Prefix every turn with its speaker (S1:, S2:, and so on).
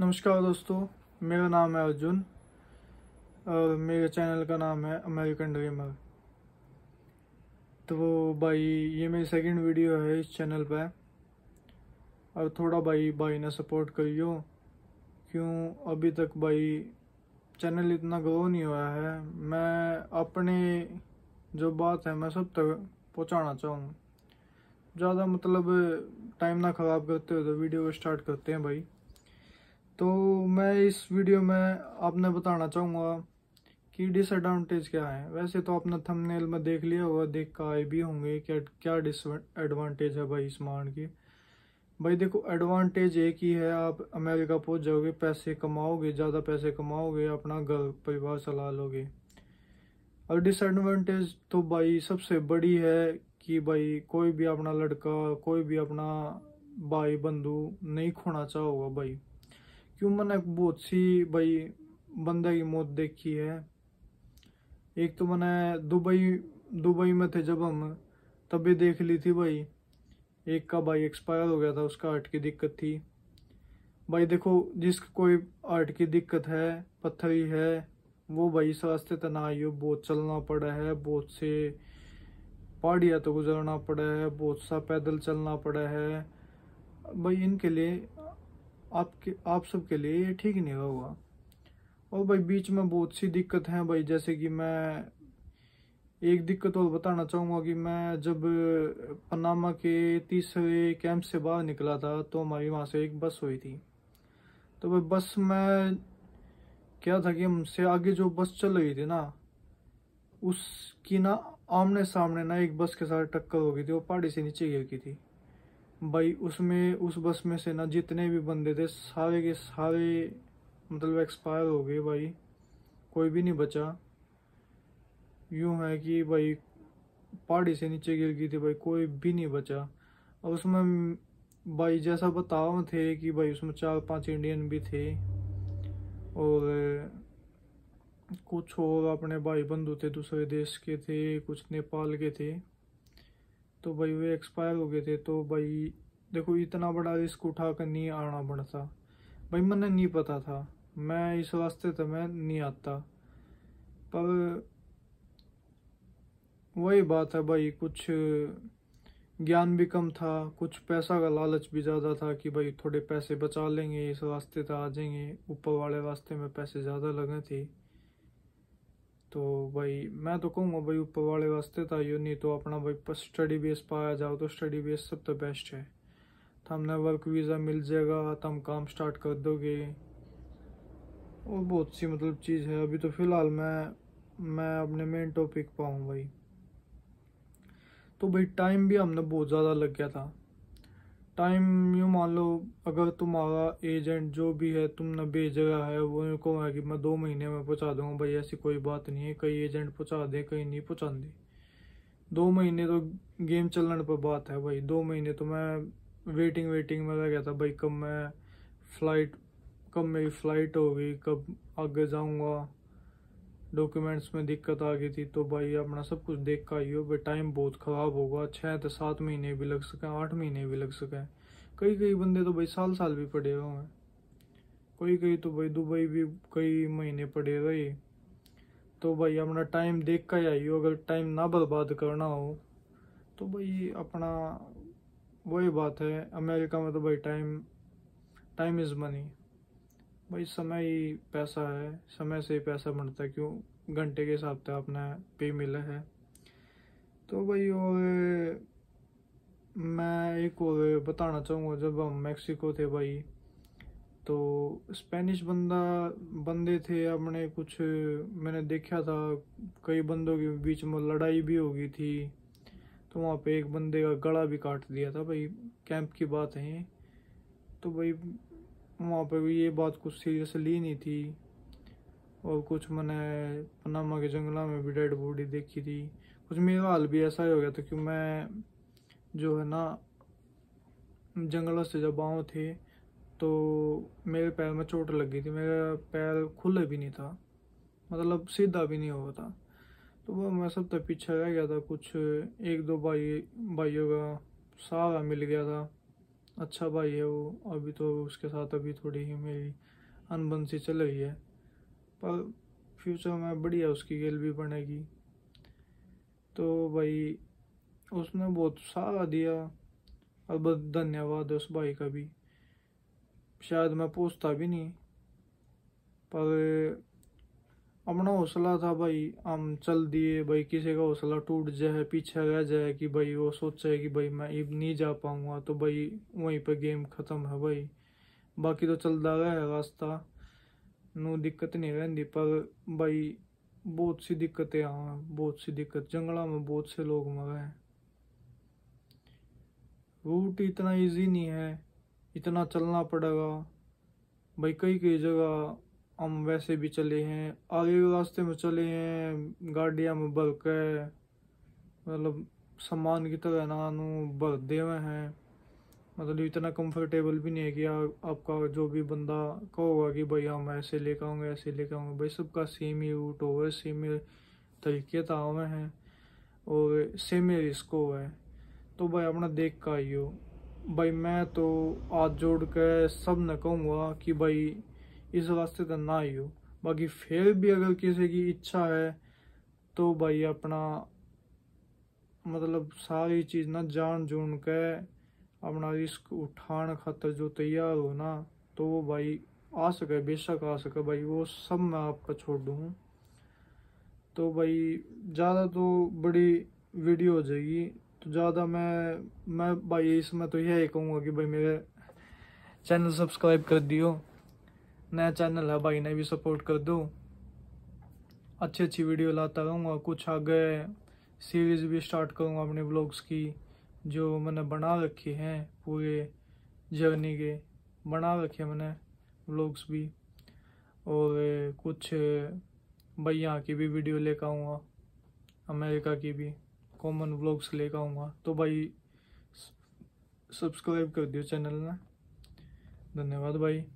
S1: नमस्कार दोस्तों मेरा नाम है अर्जुन और मेरे चैनल का नाम है अमेरिकन ड्रीमर तो भाई ये मेरी सेकंड वीडियो है इस चैनल पे और थोड़ा भाई भाई ने सपोर्ट करियो क्यों अभी तक भाई चैनल इतना ग्रो नहीं हुआ है मैं अपने जो बात है मैं सब तक पहुंचाना चाहूँ ज़्यादा मतलब टाइम ना ख़राब करते हुए तो वीडियो स्टार्ट करते हैं भाई तो मैं इस वीडियो में आपने बताना चाहूँगा कि डिसएडवांटेज क्या है वैसे तो आपने थंबनेल में देख लिया होगा देख कर आए भी होंगे कि क्या डिसएडवांटेज है भाई स्मार्ट की भाई देखो एडवांटेज एक ही है आप अमेरिका पहुँच जाओगे पैसे कमाओगे ज़्यादा पैसे कमाओगे अपना घर परिवार चला लोगे और डिसएडवांटेज तो भाई सबसे बड़ी है कि भाई कोई भी अपना लड़का कोई भी अपना भाई बंधु नहीं खोना चाहोगा भाई क्यों मैंने बहुत सी भाई बंदे की मौत देखी है एक तो मैंने दुबई दुबई में थे जब हम तब भी देख ली थी भाई एक का भाई एक्सपायर हो गया था उसका हार्ट की दिक्कत थी भाई देखो जिस कोई हार्ट की दिक्कत है पत्थरी है वो भाई स्वास्थ्य तो ना आई बहुत चलना पड़ा है बहुत से पहाड़िया तो गुजरना पड़ा है बहुत सा पैदल चलना पड़ा है भाई इनके लिए आपके आप सबके लिए ये ठीक नहीं होगा और भाई बीच में बहुत सी दिक्कत हैं भाई जैसे कि मैं एक दिक्कत और बताना चाहूँगा कि मैं जब पनामा के तीसरे कैंप से बाहर निकला था तो हमारी वहाँ से एक बस हुई थी तो भाई बस में क्या था कि हमसे आगे जो बस चल रही थी ना उसकी ना आमने सामने ना एक बस के साथ टक्कर हो गई थी वो पहाड़ी से नीचे गिर गई थी भाई उसमें उस बस में से ना जितने भी बंदे थे सारे के सारे मतलब एक्सपायर हो गए भाई कोई भी नहीं बचा यूँ है कि भाई पहाड़ी से नीचे गिर गई थी भाई कोई भी नहीं बचा और उसमें भाई जैसा बताओ थे कि भाई उसमें चार पांच इंडियन भी थे और कुछ और अपने भाई बंधु थे दूसरे देश के थे कुछ नेपाल के थे तो भाई वे एक्सपायर हो गए थे तो भाई देखो इतना बड़ा रिस्क उठा कर नहीं आना पड़ता भाई मैंने नहीं पता था मैं इस रास्ते तो मैं नहीं आता पर वही बात है भाई कुछ ज्ञान भी कम था कुछ पैसा का लालच भी ज़्यादा था कि भाई थोड़े पैसे बचा लेंगे इस रास्ते तो आ जाएंगे ऊपर वाले रास्ते में पैसे ज़्यादा लगे थे तो भाई मैं तो कहूँगा भाई ऊपर वाले वास्ते था तो यू नहीं तो अपना भाई स्टडी बेस पाया जाओ तो स्टडी बेस सब तो बेस्ट है तो हमने वर्क वीज़ा मिल जाएगा तो हम काम स्टार्ट कर दोगे और बहुत सी मतलब चीज़ है अभी तो फ़िलहाल मैं मैं अपने मेन टॉपिक पाऊँ भाई तो भाई टाइम भी हमने बहुत ज़्यादा लग गया था टाइम यूँ मान लो अगर तुम्हारा एजेंट जो भी है तुम भेज रहा है वो यूँ कहूँगा कि मैं दो महीने में पहुँचा दूँगा भाई ऐसी कोई बात नहीं है कई एजेंट पहुँचा दे कहीं नहीं पहुँचा दे दो महीने तो गेम चलने पर बात है भाई दो महीने तो मैं वेटिंग वेटिंग में लग गया था भाई कब मैं फ़्लाइट कब मेरी फ़्लाइट होगी कब आगे जाऊँगा डॉक्यूमेंट्स में दिक्कत आ गई थी तो भाई अपना सब कुछ देख का ही हो भाई टाइम बहुत ख़राब होगा छः तो सात महीने भी लग सकें आठ महीने भी लग सकें कई कई बंदे तो भाई साल साल भी पड़े हुए हैं कोई कई तो भाई दुबई भी कई महीने पड़े रहे तो भाई अपना टाइम देख का ही आई हो अगर टाइम ना बर्बाद करना हो तो भाई अपना वही बात है अमेरिका में तो भाई टाइम टाइम इज़ मनी भाई समय ही पैसा है समय से ही पैसा बनता है क्यों घंटे के हिसाब से आपने पे मिला है तो भाई और मैं एक और बताना चाहूँगा जब हम मैक्सिको थे भाई तो स्पेनिश बंदा बंदे थे अपने कुछ मैंने देखा था कई बंदों के बीच में लड़ाई भी हो गई थी तो वहाँ पे एक बंदे का गला भी काट दिया था भाई कैंप की बात है तो भाई वहाँ पर भी ये बात कुछ सीरियस ली नहीं थी और कुछ मैंने पनामा के जंगला में भी डेड बॉडी देखी थी कुछ मेरा हाल भी ऐसा ही हो गया था कि मैं जो है ना जंगलों से जब आऊँ थे तो मेरे पैर में चोट लग गई थी मेरा पैर खुले भी नहीं था मतलब सीधा भी नहीं हुआ था तो वो मैं सब तक तो पीछे रह गया था कुछ एक दो भाई भाइयों का सहारा मिल गया था अच्छा भाई है वो अभी तो उसके साथ अभी थोड़ी ही मेरी अनबन सी चल रही है पर फ्यूचर में बढ़िया उसकी गेल भी बनेगी तो भाई उसने बहुत सारा दिया और बहुत धन्यवाद उस भाई का भी शायद मैं पूछता भी नहीं पर अपना हौसला था भाई हम चल दिए भाई किसी का हौसला टूट जाए पीछे रह जाए कि भाई वो सोचे कि भाई मैं इब नहीं जा पाऊँगा तो भाई वहीं पर गेम ख़त्म है भाई बाकी तो चलता रहा रास्ता नो दिक्कत नहीं रहती पर भाई बहुत सी दिक्कतें आवा बहुत सी दिक्कत जंगला में बहुत से लोग मरे हैं रूट इतना इजी नहीं है इतना चलना पड़ेगा भाई कई कई जगह हम वैसे भी चले हैं आगे के रास्ते में चले हैं गाड़ियाँ में भर के मतलब सामान की तरह नानू भर दे हुए हैं मतलब इतना कंफर्टेबल भी नहीं है कि आ, आपका जो भी बंदा कहोगा कि भाई हम ऐसे लेकर आऊँगे ऐसे लेकर आऊँगे भाई सबका सेम ही रूट गए सेम ही तरीके तो हैं और सेम ही रिस्क हो है तो भाई अपना देख का आइयो हो भाई मैं तो हाथ जोड़ कर सब न कहूँगा कि भाई इस वास्ते तो ना ही हो बाकी फिर भी अगर किसी की इच्छा है तो भाई अपना मतलब सारी चीज़ ना जान जून के अपना रिस्क उठान खातर जो तैयार हो ना तो वो भाई आ सके बेशक आ सके भाई वो सब मैं आपका छोड़ दूँ तो भाई ज़्यादा तो बड़ी वीडियो हो जाएगी तो ज़्यादा मैं मैं भाई इसमें तो यही कहूँगा कि भाई मेरे चैनल सब्सक्राइब कर दियो नया चैनल है भाई ने भी सपोर्ट कर दो अच्छी अच्छी वीडियो लाता रहूँगा कुछ आगे सीरीज़ भी स्टार्ट करूँगा अपने ब्लॉग्स की जो मैंने बना रखी हैं पूरे जर्नी के बना रखे मैंने ब्लॉग्स भी और कुछ भैया की भी वीडियो लेकर आऊँगा अमेरिका की भी कॉमन व्लॉग्स कर आऊँगा तो भाई सब्सक्राइब कर दियो चैनल ने धन्यवाद भाई